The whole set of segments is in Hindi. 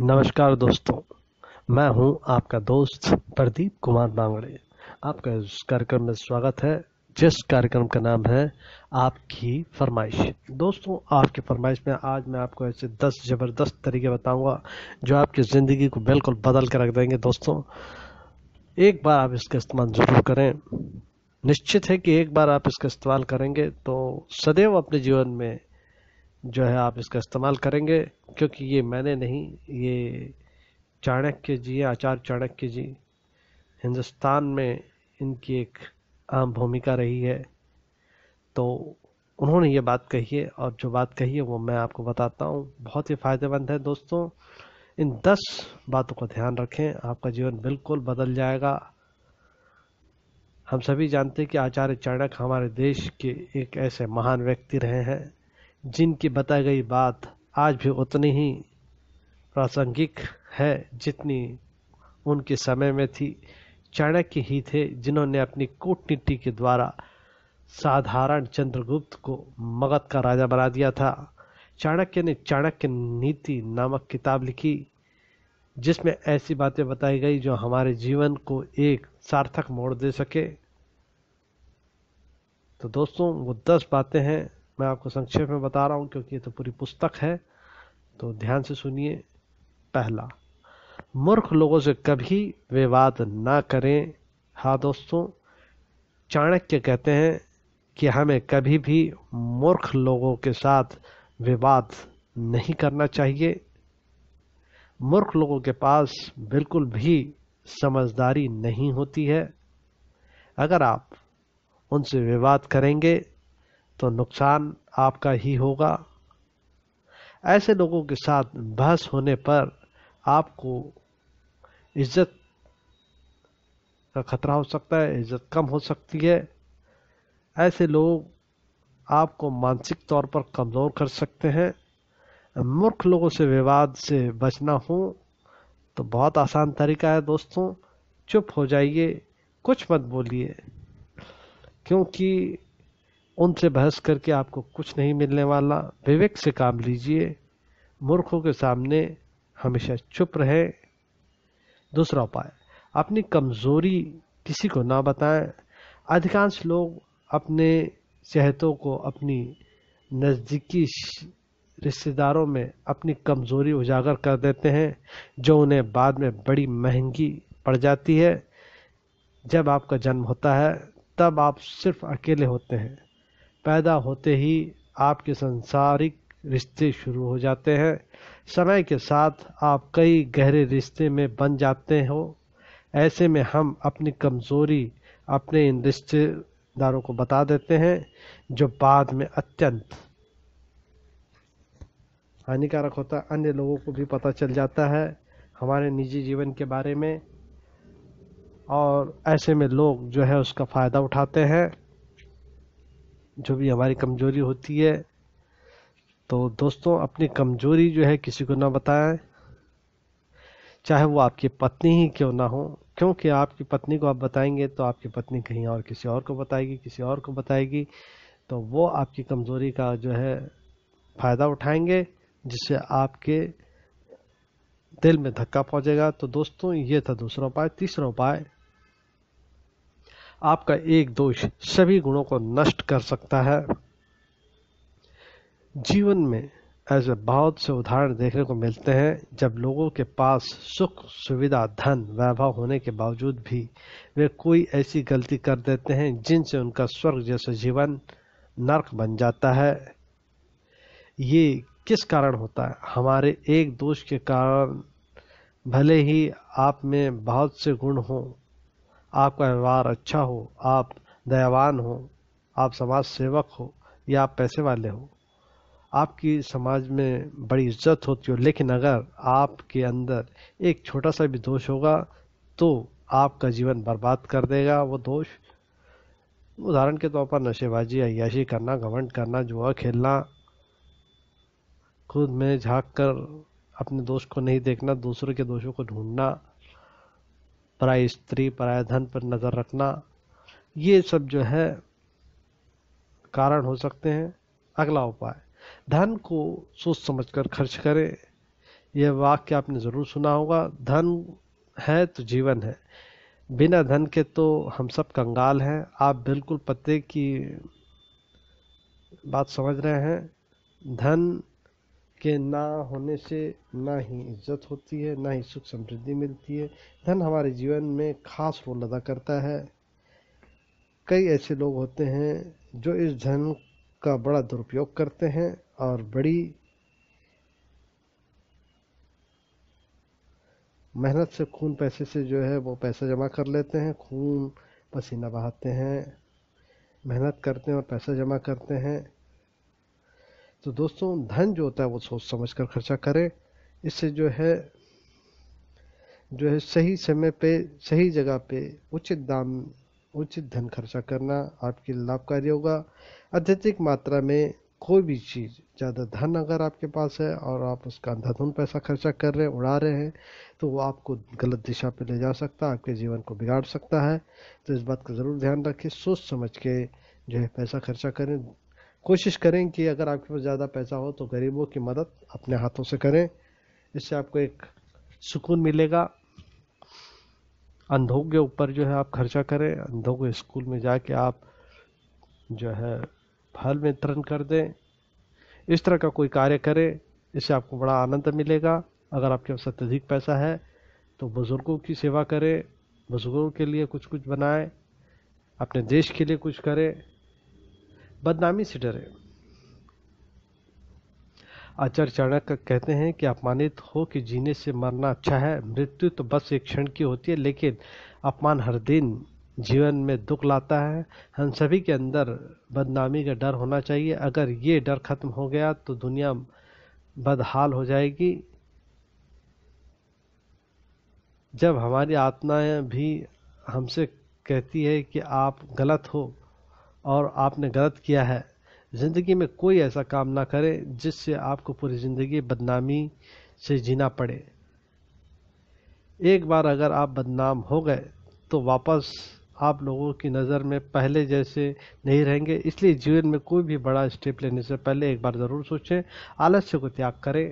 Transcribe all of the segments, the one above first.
नमस्कार दोस्तों मैं हूं आपका दोस्त प्रदीप कुमार बांगड़े आपका इस कार्यक्रम में स्वागत है जिस कार्यक्रम का नाम है आपकी फरमाइश दोस्तों आपकी फरमाइश में आज मैं आपको ऐसे दस ज़बरदस्त तरीके बताऊंगा जो आपकी ज़िंदगी को बिल्कुल बदल के रख देंगे दोस्तों एक बार आप इसका इस्तेमाल ज़रूर करें निश्चित है कि एक बार आप इसका इस्तेमाल करेंगे तो सदैव अपने जीवन में जो है आप इसका इस्तेमाल करेंगे क्योंकि ये मैंने नहीं ये चाणक्य जी आचार्य चाणक्य जी हिंदुस्तान में इनकी एक अहम भूमिका रही है तो उन्होंने ये बात कही है और जो बात कही है वो मैं आपको बताता हूँ बहुत ही फ़ायदेमंद है दोस्तों इन दस बातों का ध्यान रखें आपका जीवन बिल्कुल बदल जाएगा हम सभी जानते हैं कि आचार्य चाणक्य हमारे देश के एक ऐसे महान व्यक्ति रहे हैं जिनकी बताई गई बात आज भी उतनी ही प्रासंगिक है जितनी उनके समय में थी चाणक्य ही थे जिन्होंने अपनी कूटनीति के द्वारा साधारण चंद्रगुप्त को मगध का राजा बना दिया था चाणक्य ने चाणक्य नीति नामक किताब लिखी जिसमें ऐसी बातें बताई गई जो हमारे जीवन को एक सार्थक मोड़ दे सके तो दोस्तों वो दस बातें हैं मैं आपको संक्षेप में बता रहा हूँ क्योंकि ये तो पूरी पुस्तक है तो ध्यान से सुनिए पहला मूर्ख लोगों से कभी विवाद ना करें हाँ दोस्तों चाणक्य कहते हैं कि हमें कभी भी मूर्ख लोगों के साथ विवाद नहीं करना चाहिए मूर्ख लोगों के पास बिल्कुल भी समझदारी नहीं होती है अगर आप उनसे विवाद करेंगे तो नुकसान आपका ही होगा ऐसे लोगों के साथ बहस होने पर आपको इज्जत का खतरा हो सकता है इज्जत कम हो सकती है ऐसे लोग आपको मानसिक तौर पर कमज़ोर कर सकते हैं मूर्ख लोगों से विवाद से बचना हो तो बहुत आसान तरीका है दोस्तों चुप हो जाइए कुछ मत बोलिए क्योंकि उनसे बहस करके आपको कुछ नहीं मिलने वाला विवेक से काम लीजिए मूर्खों के सामने हमेशा चुप रहे दूसरा उपाय अपनी कमजोरी किसी को ना बताएं अधिकांश लोग अपने सेहतों को अपनी नज़दीकी रिश्तेदारों में अपनी कमजोरी उजागर कर देते हैं जो उन्हें बाद में बड़ी महंगी पड़ जाती है जब आपका जन्म होता है तब आप सिर्फ अकेले होते हैं पैदा होते ही आपके संसारिक रिश्ते शुरू हो जाते हैं समय के साथ आप कई गहरे रिश्ते में बन जाते हो ऐसे में हम अपनी कमज़ोरी अपने इन रिश्तेदारों को बता देते हैं जो बाद में अत्यंत हानिकारक होता है अन्य लोगों को भी पता चल जाता है हमारे निजी जीवन के बारे में और ऐसे में लोग जो है उसका फ़ायदा उठाते हैं जो भी हमारी कमजोरी होती है तो दोस्तों अपनी कमजोरी जो है किसी को ना बताएं चाहे वो आपकी पत्नी ही क्यों ना हो क्योंकि आपकी पत्नी को आप बताएंगे तो आपकी पत्नी कहीं और किसी और को बताएगी किसी और को बताएगी तो वो आपकी कमज़ोरी का जो है फ़ायदा उठाएंगे जिससे आपके दिल में धक्का पहुंचेगा तो दोस्तों ये था दूसरा उपाय तीसरा उपाय आपका एक दोष सभी गुणों को नष्ट कर सकता है जीवन में ऐसे बहुत से उदाहरण देखने को मिलते हैं जब लोगों के पास सुख सुविधा धन वैभव होने के बावजूद भी वे कोई ऐसी गलती कर देते हैं जिनसे उनका स्वर्ग जैसा जीवन नर्क बन जाता है ये किस कारण होता है हमारे एक दोष के कारण भले ही आप में बहुत से गुण हों आपका व्यवहार अच्छा हो आप दयावान हो आप समाज सेवक हो या आप पैसे वाले हो आपकी समाज में बड़ी इज्जत होती हो लेकिन अगर आपके अंदर एक छोटा सा भी दोष होगा तो आपका जीवन बर्बाद कर देगा वो दोष उदाहरण के तौर पर नशेबाजी अयाशी करना घमंड करना जुआ खेलना खुद में झांक कर अपने दोष को नहीं देखना दूसरों के दोषों को ढूंढना पराय स्त्री पराय धन पर नज़र रखना ये सब जो है कारण हो सकते हैं अगला उपाय धन को सोच समझ कर खर्च करें यह वाक्य आपने ज़रूर सुना होगा धन है तो जीवन है बिना धन के तो हम सब कंगाल हैं आप बिल्कुल पते की बात समझ रहे हैं धन के ना होने से ना ही इज्जत होती है ना ही सुख समृद्धि मिलती है धन हमारे जीवन में खास रोल अदा करता है कई ऐसे लोग होते हैं जो इस धन का बड़ा दुरुपयोग करते हैं और बड़ी मेहनत से खून पैसे से जो है वो पैसा जमा कर लेते हैं खून पसीना बहाते हैं मेहनत करते हैं और पैसा जमा करते हैं तो दोस्तों धन जो होता है वो सोच समझ कर खर्चा करें इससे जो है जो है सही समय पे सही जगह पे उचित दाम उचित धन खर्चा करना आपके लिए लाभकारी होगा अत्यधिक मात्रा में कोई भी चीज़ ज़्यादा धन अगर आपके पास है और आप उसका अंधाधुन पैसा खर्चा कर रहे हैं उड़ा रहे हैं तो वो आपको गलत दिशा पे ले जा सकता है आपके जीवन को बिगाड़ सकता है तो इस बात का ज़रूर ध्यान रखें सोच समझ के जो है पैसा खर्चा करें कोशिश करें कि अगर आपके पास ज़्यादा पैसा हो तो गरीबों की मदद अपने हाथों से करें इससे आपको एक सुकून मिलेगा अंधों के ऊपर जो है आप खर्चा करें अंधों को स्कूल में जाके आप जो है फल वितरण कर दें इस तरह का कोई कार्य करें इससे आपको बड़ा आनंद मिलेगा अगर आपके पास अत्यधिक पैसा है तो बुज़ुर्गों की सेवा करें बुज़ुर्गों के लिए कुछ कुछ बनाएं अपने देश के लिए कुछ करें बदनामी से डरे आचार्य चाणक्य कहते हैं कि अपमानित हो कि जीने से मरना अच्छा है मृत्यु तो बस एक क्षण की होती है लेकिन अपमान हर दिन जीवन में दुख लाता है हम सभी के अंदर बदनामी का डर होना चाहिए अगर ये डर खत्म हो गया तो दुनिया बदहाल हो जाएगी जब हमारी आत्माएं भी हमसे कहती है कि आप गलत हो और आपने गलत किया है ज़िंदगी में कोई ऐसा काम ना करें जिससे आपको पूरी ज़िंदगी बदनामी से जीना पड़े एक बार अगर आप बदनाम हो गए तो वापस आप लोगों की नज़र में पहले जैसे नहीं रहेंगे इसलिए जीवन में कोई भी बड़ा स्टेप लेने से पहले एक बार ज़रूर सोचें आलस्य को त्याग करें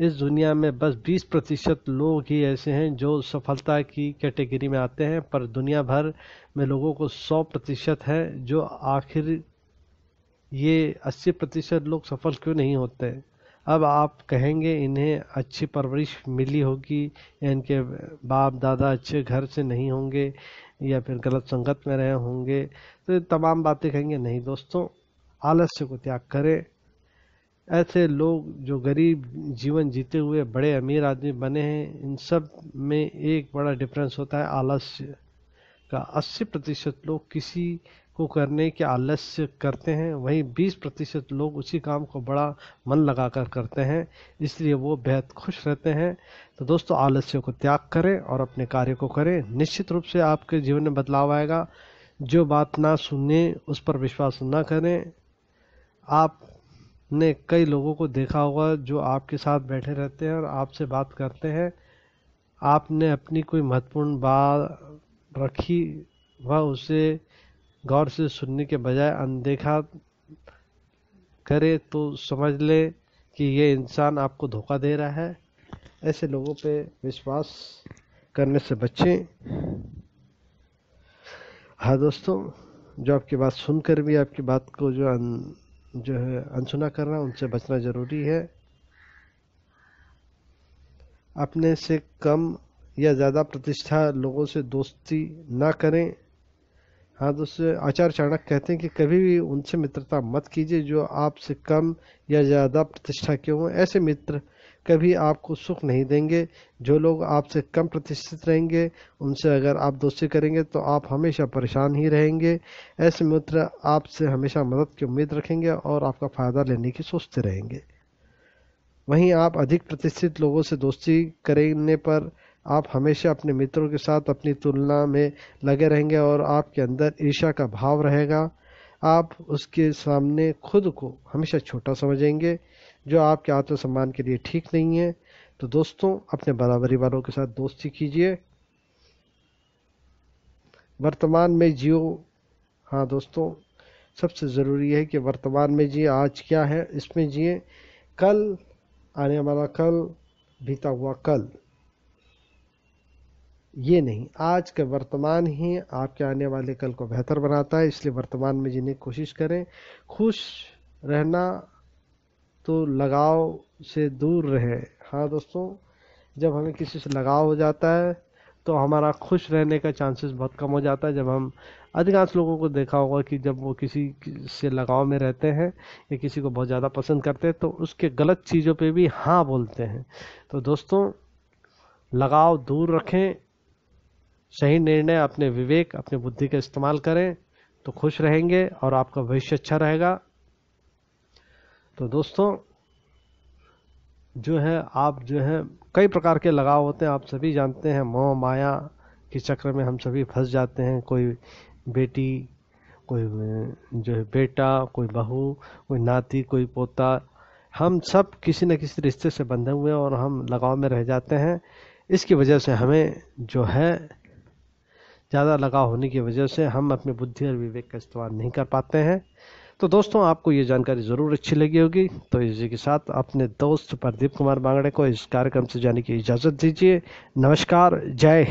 इस दुनिया में बस 20 प्रतिशत लोग ही ऐसे हैं जो सफलता की कैटेगरी में आते हैं पर दुनिया भर में लोगों को 100 प्रतिशत है जो आखिर ये 80 प्रतिशत लोग सफल क्यों नहीं होते अब आप कहेंगे इन्हें अच्छी परवरिश मिली होगी या इनके बाप दादा अच्छे घर से नहीं होंगे या फिर गलत संगत में रहे होंगे तो तमाम बातें कहेंगे नहीं दोस्तों आलस्य को त्याग करें ऐसे लोग जो गरीब जीवन जीते हुए बड़े अमीर आदमी बने हैं इन सब में एक बड़ा डिफरेंस होता है आलस्य का 80 प्रतिशत लोग किसी को करने के आलस्य करते हैं वहीं 20 प्रतिशत लोग उसी काम को बड़ा मन लगाकर करते हैं इसलिए वो बेहद खुश रहते हैं तो दोस्तों आलस्य को त्याग करें और अपने कार्य को करें निश्चित रूप से आपके जीवन में बदलाव आएगा जो बात ना सुने उस पर विश्वास ना करें आप ने कई लोगों को देखा होगा जो आपके साथ बैठे रहते हैं और आपसे बात करते हैं आपने अपनी कोई महत्वपूर्ण बात रखी वह उसे गौर से सुनने के बजाय अनदेखा करे तो समझ ले कि ये इंसान आपको धोखा दे रहा है ऐसे लोगों पे विश्वास करने से बचें हाँ दोस्तों जो आपकी बात सुनकर भी आपकी बात को जो अन... जो है अनसुना करना उनसे बचना ज़रूरी है अपने से कम या ज़्यादा प्रतिष्ठा लोगों से दोस्ती ना करें हाँ दोस्तों आचार्य चाणक्य कहते हैं कि कभी भी उनसे मित्रता मत कीजिए जो आपसे कम या ज़्यादा प्रतिष्ठा के हों ऐसे मित्र कभी आपको सुख नहीं देंगे जो लोग आपसे कम प्रतिष्ठित रहेंगे उनसे अगर आप दोस्ती करेंगे तो आप हमेशा परेशान ही रहेंगे ऐसे मित्र आपसे हमेशा मदद की उम्मीद रखेंगे और आपका फ़ायदा लेने की सोचते रहेंगे वहीं आप अधिक प्रतिष्ठित लोगों से दोस्ती करने पर आप हमेशा अपने मित्रों के साथ अपनी तुलना में लगे रहेंगे और आपके अंदर ईर्षा का भाव रहेगा आप उसके सामने खुद को हमेशा छोटा समझेंगे जो आपके आत्मसम्मान के लिए ठीक नहीं है तो दोस्तों अपने बराबरी वालों के साथ दोस्ती कीजिए वर्तमान में जियो हाँ दोस्तों सबसे ज़रूरी है कि वर्तमान में जिए आज क्या है इसमें जिए कल आने वाला कल बीता हुआ कल ये नहीं आज का वर्तमान ही आपके आने वाले कल को बेहतर बनाता है इसलिए वर्तमान में जीने की कोशिश करें खुश रहना तो लगाव से दूर रहें हाँ दोस्तों जब हमें किसी से लगाव हो जाता है तो हमारा खुश रहने का चांसेस बहुत कम हो जाता है जब हम अधिकांश लोगों को देखा होगा कि जब वो किसी से लगाव में रहते हैं या किसी को बहुत ज़्यादा पसंद करते हैं तो उसके गलत चीज़ों पे भी हाँ बोलते हैं तो दोस्तों लगाव दूर रखें सही निर्णय अपने विवेक अपने बुद्धि का इस्तेमाल करें तो खुश रहेंगे और आपका भविष्य अच्छा रहेगा तो दोस्तों जो है आप जो है कई प्रकार के लगाव होते हैं आप सभी जानते हैं मोह माया के चक्र में हम सभी फंस जाते हैं कोई बेटी कोई जो है बेटा कोई बहू कोई नाती कोई पोता हम सब किसी न किसी रिश्ते से बंधे हुए और हम लगाव में रह जाते हैं इसकी वजह से हमें जो है ज़्यादा लगाव होने की वजह से हम अपनी बुद्धि और विवेक का इस्तेमाल नहीं कर पाते हैं तो दोस्तों आपको ये जानकारी ज़रूर अच्छी लगी होगी तो इसी के साथ अपने दोस्त प्रदीप कुमार बांगड़े को इस कार्यक्रम से जाने की इजाज़त दीजिए नमस्कार जय